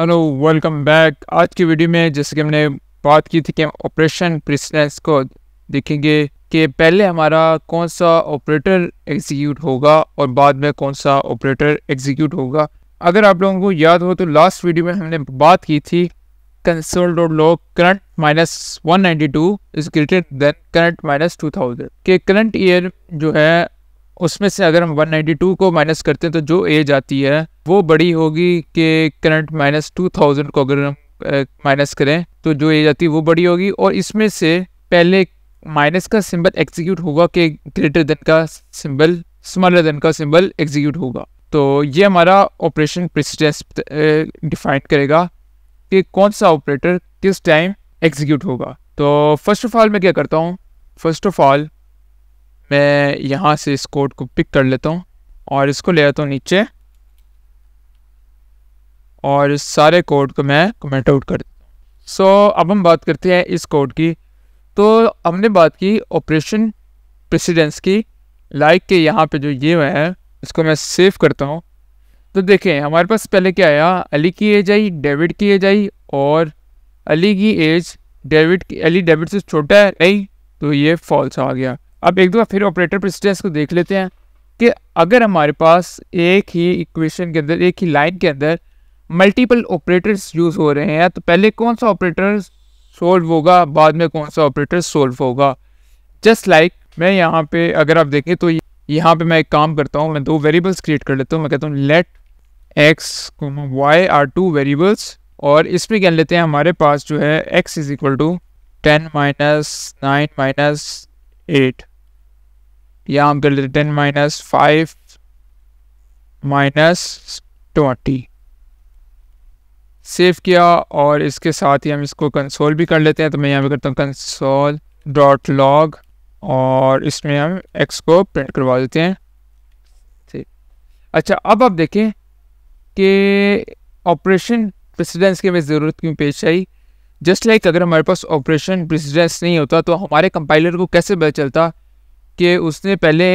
hello welcome back आज की video में जैसे कि हमने बात की थी कि हम ऑपरेशन प्रिस्टेंस को देखेंगे कि पहले हमारा कौन सा ऑपरेटर एग्जीक्यूट होगा और बाद में कौन सा ऑपरेटर एग्जीक्यूट होगा अगर आप लोगों को याद हो तो लास्ट वीडियो में हमने बात की थी console dot log current minus one ninety two is greater than current minus two thousand के करंट ईयर जो है उसमें से अगर हम 192 को माइनस करते हैं तो जो एज आती है वो बड़ी होगी कि करंट माइनस टू थाउजेंड को अगर हम माइनस करें तो जो एज आती है वो बड़ी होगी और इसमें से पहले माइनस का सिंबल एग्जीक्यूट होगा कि ग्रेटर देन का सिंबल स्मॉलर देन का सिंबल एग्जीक्यूट होगा तो ये हमारा ऑपरेशन प्रेसिडेंस डिफाइन करेगा कि कौन सा ऑपरेटर किस टाइम एग्जीक्यूट होगा तो फर्स्ट ऑफ ऑल मैं क्या करता हूँ फर्स्ट ऑफ ऑल मैं यहाँ से इस कोड को पिक कर लेता हूँ और इसको ले आता हूँ नीचे और इस सारे कोड को मैं कमेंट आउट कर देता हूँ सो so, अब हम बात करते हैं इस कोड की तो हमने बात की ऑपरेशन प्रेसिडेंस की लाइक के यहाँ पे जो ये है इसको मैं सेव करता हूँ तो देखें हमारे पास पहले क्या आया अली की एज आई डेविड की एज आई और अली की एज डेविड की अली डेविड से छोटा है नहीं तो ये फॉल्स आ गया अब एक दफ़ा फिर ऑपरेटर प्रिस्टेंस को देख लेते हैं कि अगर हमारे पास एक ही इक्वेशन के अंदर एक ही लाइन के अंदर मल्टीपल ऑपरेटर्स यूज़ हो रहे हैं तो पहले कौन सा ऑपरेटर सोल्व होगा बाद में कौन सा ऑपरेटर सोल्व होगा जस्ट लाइक like, मैं यहाँ पे अगर आप देखें तो यहाँ पे मैं एक काम करता हूँ मैं दो वेरिएबल्स क्रिएट कर लेता हूँ मैं कहता हूँ let x y are two variables और इसमें कह लेते हैं हमारे पास जो है x is equal to ten minus nine minus eight यहाँ हम कर लेते ten minus five minus twenty save किया और इसके साथ ही हम इसको कंसोल भी कर लेते हैं तो मैं यहाँ पे करता हूँ कंसोल डॉट लॉग और इसमें हम एक्स को प्रिंट करवा देते हैं ठीक अच्छा अब आप देखें कि ऑपरेशन प्रेसिडेंस की हमें ज़रूरत क्यों पेश आई जस्ट लाइक अगर हमारे पास ऑपरेशन प्रेसिडेंस नहीं होता तो हमारे कंपाइलर को कैसे पता चलता कि उसने पहले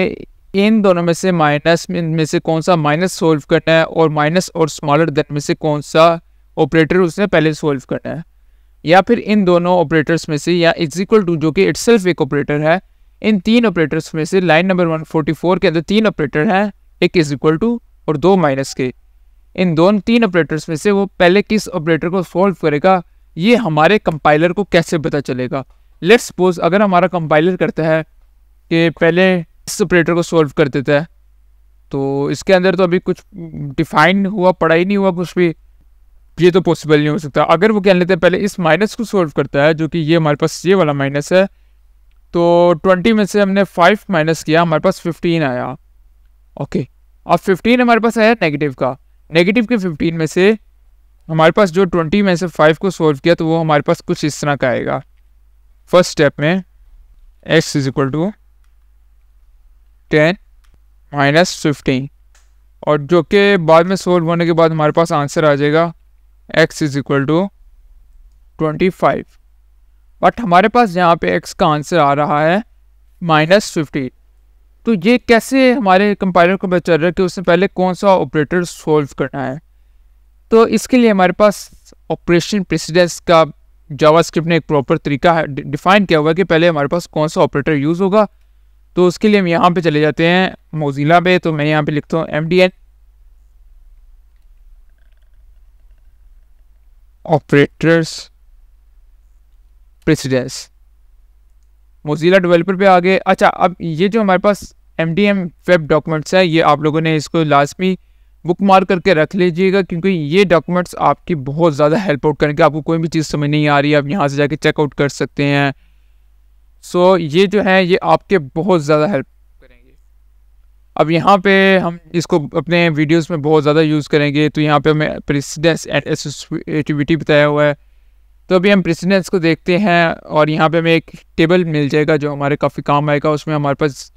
इन दोनों में से माइनस में से कौन सा माइनस सोल्व करना है और माइनस और स्मॉलर देन में से कौन सा ऑपरेटर उसने पहले सोल्व करना है या फिर इन दोनों ऑपरेटर्स में से या इज इक्वल टू जो कि इट्सल्फ एक ऑपरेटर है इन तीन ऑपरेटर्स में से लाइन नंबर 144 के अंदर तीन ऑपरेटर हैं एक इज इक्वल टू और दो माइनस के इन दोनों तीन ऑपरेटर्स में से वो पहले किस ऑपरेटर को सॉल्व करेगा ये हमारे कंपाइलर को कैसे पता चलेगा लेट्स सपोज अगर हमारा कंपाइलर करता है कि पहले इस ऑपरेटर को सॉल्व करते थे तो इसके अंदर तो अभी कुछ डिफाइन हुआ पढ़ाई ही नहीं हुआ कुछ भी ये तो पॉसिबल नहीं हो सकता अगर वो कह लेते हैं पहले इस माइनस को सॉल्व करता है जो कि ये हमारे पास ये वाला माइनस है तो ट्वेंटी में से हमने फाइव माइनस किया हमारे पास फिफ्टीन आया ओके अब फिफ्टीन हमारे पास आया नेगेटिव का नेगेटिव के फिफ्टीन में से हमारे पास जो ट्वेंटी में से फाइव को सॉल्व किया तो वो हमारे पास कुछ इस तरह का आएगा फर्स्ट स्टेप में x is equal to ten minus fifteen और जो कि बाद में सोल्व होने के बाद हमारे पास आंसर आ जाएगा x is equal to twenty five but हमारे पास यहाँ पे एक्स का आंसर आ रहा है माइनस फिफ्टीन तो ये कैसे हमारे कंपाइलर को बता रहा है कि उसने पहले कौन सा ऑपरेटर सोल्व करना है तो इसके लिए हमारे पास ऑपरेशन प्रेसिडेंस का जावास्क्रिप्ट ने एक प्रॉपर तरीका डिफाइन किया हुआ है कि पहले हमारे पास कौन सा ऑपरेटर यूज़ होगा तो उसके लिए हम यहाँ पे चले जाते हैं मोजिला पे तो मैं यहाँ पे लिखता हूँ M D N operators precedence Mozilla developer पे आ गए अच्छा अब ये जो हमारे पास M D M web documents है ये आप लोगों ने इसको लाजमी बुक मार्क करके रख लीजिएगा क्योंकि ये डॉक्यूमेंट्स आपकी बहुत ज़्यादा हेल्प आउट करेंगे आपको कोई भी चीज़ समझ नहीं आ रही आप यहाँ से जाके चेकआउट कर सकते हैं सो ये जो है ये आपके बहुत ज़्यादा हेल्प करेंगे अब यहाँ पे हम इसको अपने वीडियोस में बहुत ज़्यादा यूज़ करेंगे तो यहाँ पे हमें प्रेसिडेंस एंड एसोसिएटिविटी बताया हुआ है तो अभी हम प्रेसिडेंस को देखते हैं और यहाँ पे हमें एक टेबल मिल जाएगा जो हमारे काफ़ी काम आएगा उसमें हमारे पास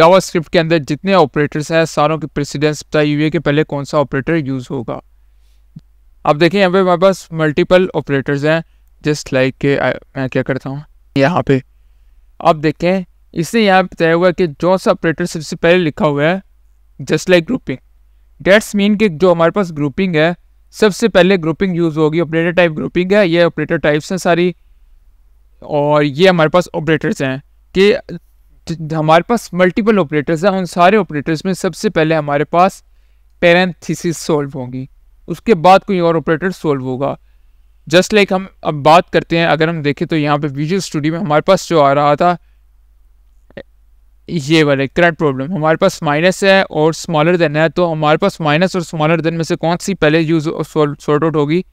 जावा स्क्रिप्ट के अंदर जितने ऑपरेटर्स हैं सारों की प्रेसिडेंस बताई हुई है कि पहले कौन सा ऑपरेटर यूज़ होगा अब देखें यहाँ पर हमारे पास मल्टीपल ऑपरेटर्स हैं जस्ट लाइक के मैं क्या करता हूँ यहाँ पर अब देखें इससे यहाँ पे बताया हुआ कि जो सा ऑपरेटर सबसे पहले लिखा हुआ है just like grouping that's mean कि जो हमारे पास ग्रुपिंग है सबसे पहले ग्रुपिंग यूज़ होगी ऑपरेटर टाइप ग्रुपिंग है ये ऑपरेटर टाइप्स हैं सारी और ये हमारे पास ऑपरेटर्स हैं कि हमारे पास मल्टीपल ऑपरेटर्स हैं उन सारे ऑपरेटर्स में सबसे पहले हमारे पास पेरेंथिस सोल्व होगी उसके बाद कोई और ऑपरेटर सोल्व होगा जस्ट लाइक like हम अब बात करते हैं अगर हम देखें तो यहाँ पे विजुअल स्टूडियो में हमारे पास जो आ रहा था ये वाले करंट प्रॉब्लम हमारे पास माइनस है और स्मॉलर देन है तो हमारे पास माइनस और स्मॉलर देन में से कौन सी पहले यूज सॉर्ट आउट होगी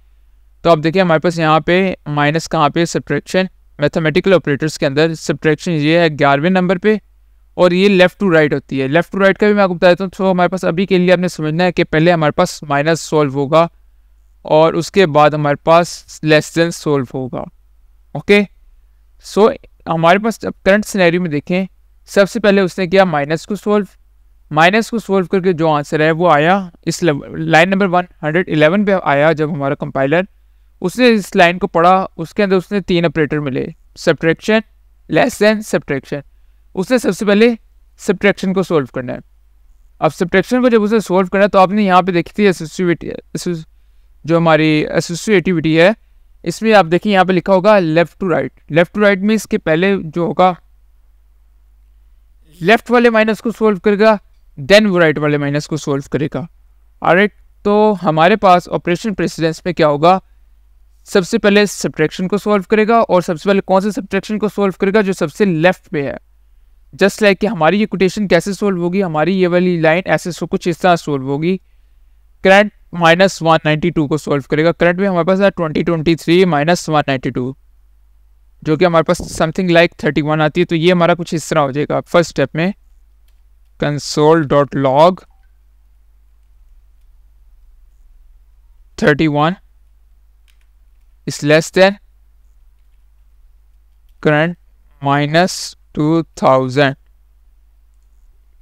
तो आप देखिए हमारे पास यहाँ पे माइनस कहाँ पे सब्ट्रैक्शन मैथमेटिकल ऑपरेटर्स के अंदर सब्ट्रैक्शन ये है ग्यारहवें नंबर पे और ये लेफ़्ट टू राइट होती है लेफ़्ट टू राइट का भी मैं आपको बता देता हूँ तो हमारे पास अभी के लिए आपने समझना है कि पहले हमारे पास माइनस सॉल्व होगा और उसके बाद हमारे पास लेस देन सोल्व होगा ओके सो हमारे पास अब करंट सिनेरियो में देखें सबसे पहले उसने किया माइनस को सोल्व माइनस को सोल्व करके जो आंसर है वो आया इस line number one hundred eleven पर आया जब हमारा कंपाइलर उसने इस लाइन को पढ़ा उसके अंदर उसने तीन ऑपरेटर मिले सब्ट्रैक्शन लेस देन सब्ट्रैक्शन उसने सबसे पहले सब्ट्रैक्शन को सोल्व करना है अब सब्ट्रैक्शन को जब उसने सोल्व करना है तो आपने यहाँ पे देखी थी जो हमारी एसोसिएटिविटी है इसमें आप देखिए यहाँ पे लिखा होगा left to right left to right में इसके पहले जो होगा लेफ़्ट वाले माइनस को सोल्व करेगा देन वो राइट वाले माइनस को सोल्व करेगा और तो हमारे पास ऑपरेशन प्रेसिडेंस में क्या होगा सबसे पहले सब्ट्रैक्शन को सॉल्व करेगा और सबसे पहले कौन से सब्ट्रैक्शन को सॉल्व करेगा जो सबसे लेफ्ट पे है जस्ट लाइक कि हमारी ये कोटेशन कैसे सोल्व होगी हमारी ये वाली लाइन ऐसे सो कुछ इस तरह सोल्व होगी current minus one ninety two को सॉल्व करेगा करंट में हमारे पास है twenty twenty three minus one ninety two जो कि हमारे पास समथिंग लाइक थर्टी वन आती है तो ये हमारा कुछ इस तरह हो जाएगा फर्स्ट स्टेप में console dot log thirty one is less than current minus two thousand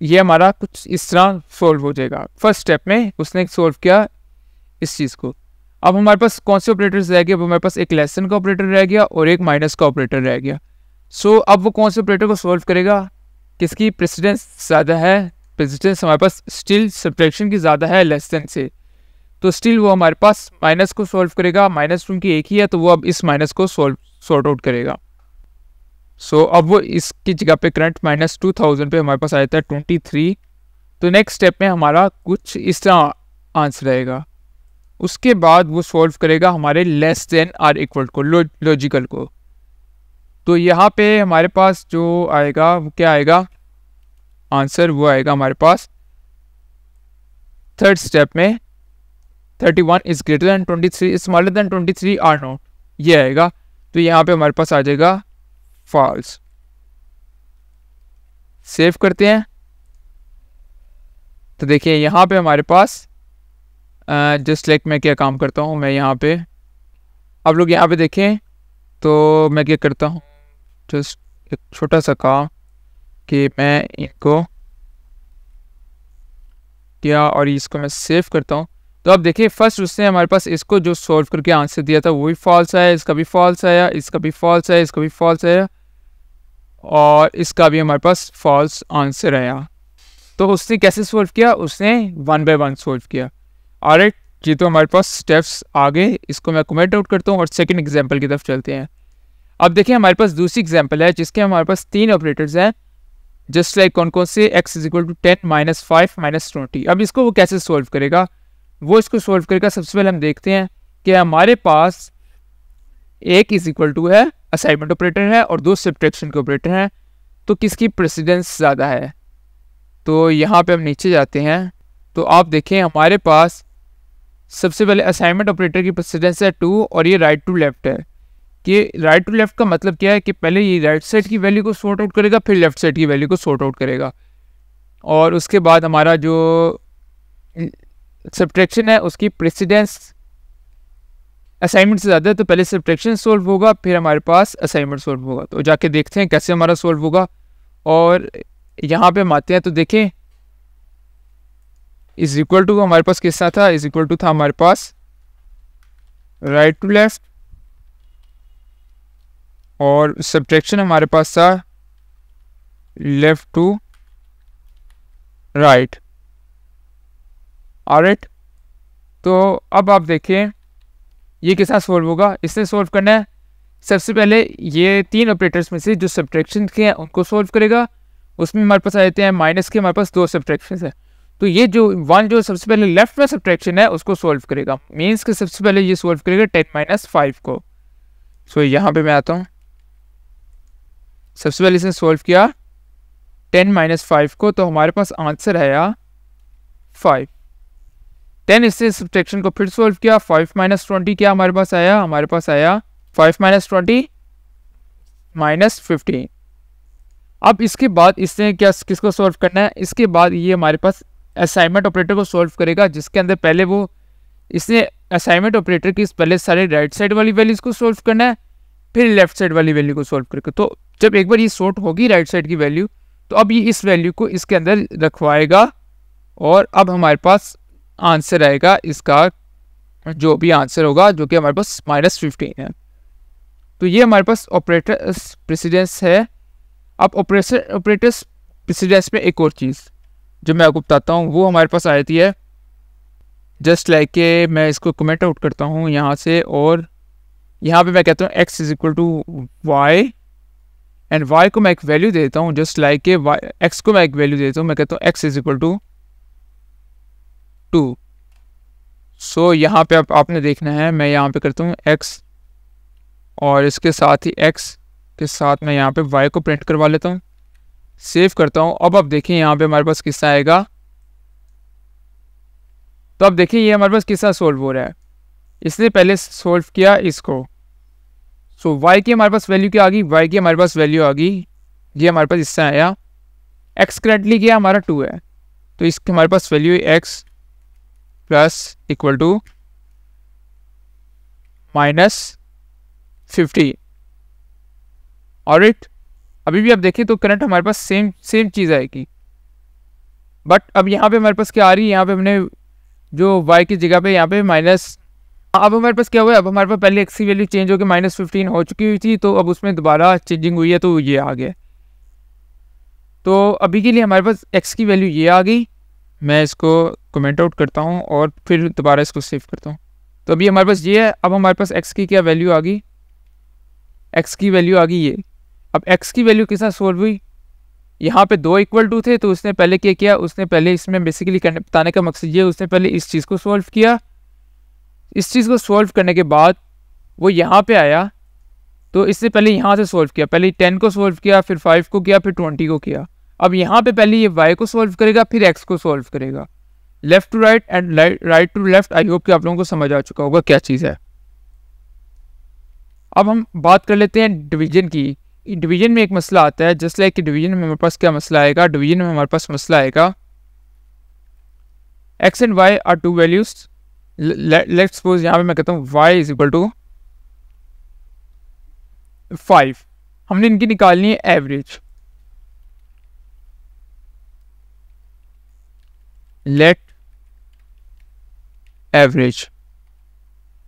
ये हमारा कुछ इस तरह सोल्व हो जाएगा फर्स्ट स्टेप में उसने सोल्व किया इस चीज़ को अब हमारे पास कौन से ऑपरेटर्स रह गए अब हमारे पास एक लेसन का ऑपरेटर रह गया और एक माइनस का ऑपरेटर रह गया सो so, अब वो कौन से ऑपरेटर को सॉल्व करेगा किसकी प्रेसिडेंस ज़्यादा है प्रेसिडेंस हमारे पास स्टिल सब्ट्रैक्शन की ज़्यादा है लेसन से तो स्टिल वो हमारे पास माइनस को सॉल्व करेगा माइनस की एक ही है तो वो अब इस माइनस को सॉल्व सॉर्ट आउट करेगा सो so, अब वो इसकी जगह पे करंट माइनस टू थाउजेंड पर हमारे पास आ जाता है ट्वेंटी थ्री तो नेक्स्ट स्टेप में हमारा कुछ इस तरह आंसर रहेगा उसके बाद वो सॉल्व करेगा हमारे लेस देन आर इक्वल को लॉजिकल को तो यहाँ पे हमारे पास जो आएगा वो क्या आएगा आंसर वो आएगा हमारे पास थर्ड स्टेप में thirty one is greater than twenty three is smaller than twenty three or not ये आएगा तो यहाँ पे हमारे पास आ जाएगा फॉल्स सेव करते हैं तो देखिए यहाँ पे हमारे पास जस्ट लाइक मैं क्या काम करता हूँ मैं यहाँ पे आप लोग यहाँ पे देखें तो मैं क्या करता हूँ जस्ट एक छोटा सा काम कि मैं इनको किया और इसको मैं सेव करता हूँ तो आप देखिए फर्स्ट उसने हमारे पास इसको जो सॉल्व करके आंसर दिया था वो भी फॉल्स आया इसका भी फॉल्स आया इसका भी फॉल्स आया इसका भी फॉल्स आया और इसका भी हमारे पास फॉल्स आंसर आया तो उसने कैसे सॉल्व किया उसने वन बाय वन सॉल्व किया आर ये तो हमारे पास स्टेप्स आ गए इसको मैं कमेंट आउट करता हूँ और सेकेंड एग्जाम्पल की तरफ चलते हैं अब देखें हमारे पास दूसरी एग्जाम्पल है जिसके हमारे पास तीन ऑपरेटर्स हैं जस्ट लाइक कौन कौन से x is equal to ten minus five minus twenty अब इसको वो कैसे सॉल्व करेगा वो इसको सॉल्व करेगा सबसे पहले हम देखते हैं कि हमारे पास एक इज इक्वल टू है असाइनमेंट ऑपरेटर है और दो सब्ट्रैक्शन के ऑपरेटर हैं तो किसकी प्रेसिडेंस ज़्यादा है तो यहाँ पे हम नीचे जाते हैं तो आप देखें हमारे पास सबसे पहले असाइनमेंट ऑपरेटर की प्रेसिडेंस है टू और ये राइट टू लेफ्ट है कि राइट टू लेफ्ट का मतलब क्या है कि पहले ये राइट साइड की वैल्यू को सॉर्ट आउट करेगा फिर लेफ्ट साइड की वैल्यू को सॉर्ट आउट करेगा और उसके बाद हमारा जो सब्ट्रैक्शन है उसकी प्रेसिडेंस असाइनमेंट से ज़्यादा है तो पहले सब्ट्रैक्शन सॉल्व होगा फिर हमारे पास असाइनमेंट सॉल्व होगा तो जाके देखते हैं कैसे हमारा सॉल्व होगा और यहाँ पे हम आते हैं तो देखें इज इक्वल टू हमारे पास किसा था इज इक्वल टू था हमारे पास राइट टू लेफ्ट और सब्ट्रैक्शन हमारे पास था लेफ्ट टू राइट राइट तो अब आप देखें ये किस सॉल्व सोल्व होगा इससे सोल्व करना है सबसे पहले ये तीन ऑपरेटर्स में से जो सब्ट्रैक्शन के हैं उनको सोल्व करेगा उसमें हमारे पास आ जाते हैं माइनस के हमारे पास दो सब्ट्रैक्शन है तो ये जो वन जो सबसे पहले लेफ्ट में सब्ट्रैक्शन है उसको सॉल्व करेगा मीन्स के सबसे पहले ये सॉल्व करेगा टेन माइनस फाइव को सो so, यहाँ पे मैं आता हूँ सबसे पहले इसने सॉल्व किया टेन माइनस फाइव को तो हमारे पास आंसर आया फाइव टेन इससे सब्ट्रैक्शन को फिर सॉल्व किया फाइव माइनस ट्वेंटी क्या हमारे पास आया हमारे पास आया five minus twenty minus fifteen अब इसके बाद इसने क्या किसको सॉल्व करना है इसके बाद ये हमारे पास असाइनमेंट ऑपरेटर को सॉल्व करेगा जिसके अंदर पहले वो इसने असाइनमेंट ऑपरेटर की पहले सारे राइट साइड वाली वैल्यूज़ को सॉल्व करना है फिर लेफ्ट साइड वाली वैल्यू को सॉल्व करके तो जब एक बार ये सॉर्ट होगी राइट साइड की वैल्यू तो अब ये इस वैल्यू को इसके अंदर रखवाएगा और अब हमारे पास आंसर आएगा इसका जो भी आंसर होगा जो कि हमारे पास माइनस फिफ्टीन है तो ये हमारे पास ऑपरेटर प्रेसिडेंस है अब ऑपरेटर ऑपरेटर प्रेसिडेंस में एक और चीज़ जो मैं आपको बताता हूँ वो हमारे पास आ जाती है जस्ट लाइक के मैं इसको कमेंट आउट करता हूँ यहाँ से और यहाँ पे मैं कहता हूँ x is equal to y and y को मैं एक वैल्यू देता हूँ जस्ट लाइक के वाई एक्स को मैं एक वैल्यू देता हूँ मैं कहता हूँ x is equal to two so यहाँ पे आप, आपने देखना है मैं यहाँ पे करता हूँ एक्स और इसके साथ ही एक्स के साथ मैं यहाँ पे वाई को प्रिंट करवा लेता हूँ सेव करता हूँ अब आप देखें यहाँ पे हमारे पास किस्सा आएगा तो अब देखें ये हमारे पास किस्सा सोल्व हो रहा है इसने पहले सोल्व किया इसको सो so, y की हमारे पास वैल्यू क्या आ गई y की हमारे पास वैल्यू आ गई ये हमारे पास इससे आया x करेंटली क्या हमारा टू है तो इसके हमारे पास value x plus equal to minus fifty और इट अभी भी आप देखें तो करंट हमारे पास सेम सेम चीज़ आएगी बट अब यहाँ पे हमारे पास क्या आ रही है यहाँ पे हमने जो वाई की जगह पे यहाँ पे माइनस अब हमारे पास क्या हुआ अब हमारे पास पहले एक्स की वैल्यू चेंज होकर माइनस फिफ्टीन हो चुकी हुई थी तो अब उसमें दोबारा चेंजिंग हुई है तो ये आ गया तो अभी के लिए हमारे पास एक्स की वैल्यू ये आ गई मैं इसको कमेंट आउट करता हूँ और फिर दोबारा इसको सेव करता हूँ तो अभी हमारे पास ये है अब हमारे पास एक्स की क्या वैल्यू आ गई एक्स की वैल्यू आ गई ये अब एक्स की वैल्यू किसान सोल्व हुई यहाँ पे दो इक्वल टू थे तो उसने पहले क्या किया उसने पहले इसमें बेसिकली करने बताने का मकसद ये उसने पहले इस चीज़ को सॉल्व किया इस चीज़ को सॉल्व करने के बाद वो यहाँ पे आया तो इसने पहले यहाँ से सॉल्व किया पहले टेन को सॉल्व किया फिर फाइव को किया फिर ट्वेंटी को किया अब यहाँ पे पहले ये वाई को सॉल्व करेगा फिर एक्स को सॉल्व करेगा left to right and right to left I hope कि आप लोगों को समझ आ चुका होगा क्या चीज़ है अब हम बात कर लेते हैं डिवीजन की डिवीजन में एक मसला आता है जस्ट लाइक डिवीजन में हमारे पास क्या मसला आएगा डिवीजन में हमारे पास मसला आएगा X and Y are two values let suppose यहाँ पे मैं कहता हूँ Y is equal to five हमने इनकी निकालनी है एवरेज लेट एवरेज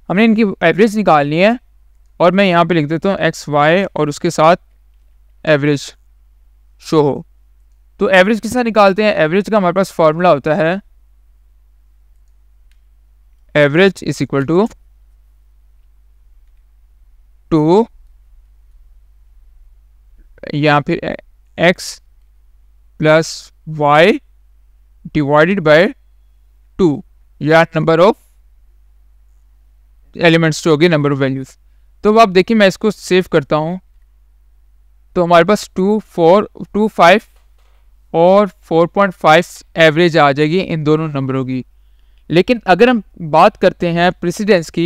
हमने इनकी एवरेज निकालनी है और मैं यहाँ पे लिख देता हूँ एक्स वाई और उसके साथ एवरेज शो हो तो एवरेज किसान निकालते हैं एवरेज का हमारे पास फॉर्मूला होता है average is equal to two या फिर X plus Y divided by two या नंबर ऑफ एलिमेंट्स जो होगी नंबर ऑफ वैल्यूज तो अब आप देखिए मैं इसको सेव करता हूँ तो हमारे पास टू फोर टू फाइव और फोर पॉइंट फाइव एवरेज आ जाएगी इन दोनों नंबरों की लेकिन अगर हम बात करते हैं प्रेसिडेंस की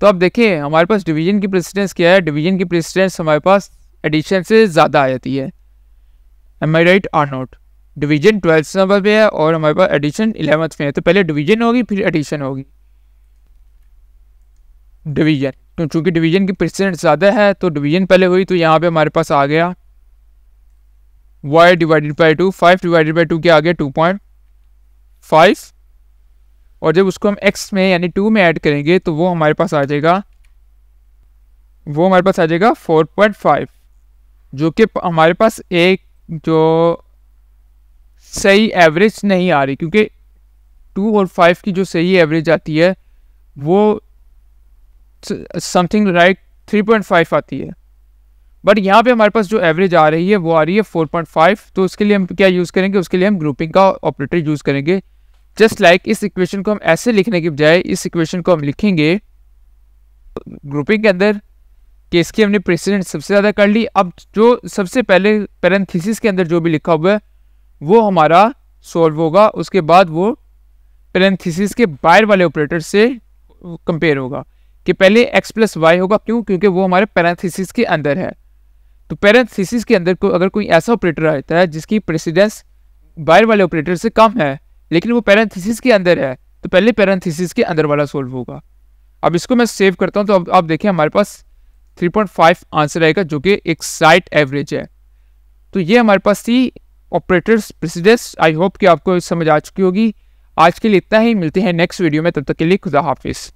तो आप देखिए हमारे पास डिवीजन की प्रेसिडेंस क्या है डिवीजन की प्रेसिडेंस हमारे पास एडिशन से ज़्यादा आ जाती है am I right or not division twelfth number पे है और हमारे पास एडिशन इलेवंथ में है तो पहले डिवीजन होगी फिर एडिशन होगी डिवीजन तो चूँकि डिवीज़न की परसेंट ज़्यादा है तो डिवीज़न पहले हुई तो यहाँ पे हमारे पास आ गया Y divided by two five divided by two के आ गया टू पॉइंट फाइव और जब उसको हम एक्स में यानी टू में ऐड करेंगे तो वो हमारे पास आ जाएगा वो हमारे पास आ जाएगा फोर पॉइंट फाइव जो कि हमारे पास एक जो सही एवरेज नहीं आ रही क्योंकि टू और फाइव की जो सही एवरेज आती है वो something like three point five आती है बट यहाँ पे हमारे पास जो एवरेज आ रही है वो आ रही है फोर पॉइंट फाइव तो उसके लिए हम क्या यूज़ करेंगे उसके लिए हम ग्रुपिंग का ऑपरेटर यूज़ करेंगे जस्ट लाइक like, इस इक्वेशन को हम ऐसे लिखने के बजाय इस इक्वेशन को हम लिखेंगे ग्रुपिंग के अंदर कि इसकी हमने प्रेसिडेंट सबसे ज़्यादा कर ली अब जो सबसे पहले पेरेंथिसिस के अंदर जो भी लिखा हुआ है वो हमारा सॉल्व होगा उसके बाद वो पेरेंथिसिस के बाहर वाले ऑपरेटर से कंपेयर होगा कि पहले एक्स प्लस वाई होगा क्यों क्योंकि वो हमारे पैरेंथिस के अंदर है तो पैरेंथिस के अंदर को अगर कोई ऐसा ऑपरेटर आता है जिसकी प्रेसिडेंस बाहर वाले ऑपरेटर से कम है लेकिन वो पैरेंथिस के अंदर है तो पहले पैरेंथिस के अंदर वाला सोल्व होगा अब इसको मैं सेव करता हूँ तो अब आप देखें हमारे पास 3.5 आंसर आएगा जो कि एक साइट एवरेज है तो ये हमारे पास थी ऑपरेटर्स प्रेसिडेंस आई होप कि आपको समझ आ चुकी होगी आज के लिए इतना ही मिलते हैं नेक्स्ट वीडियो में तब तक के लिए खुदा हाफिज़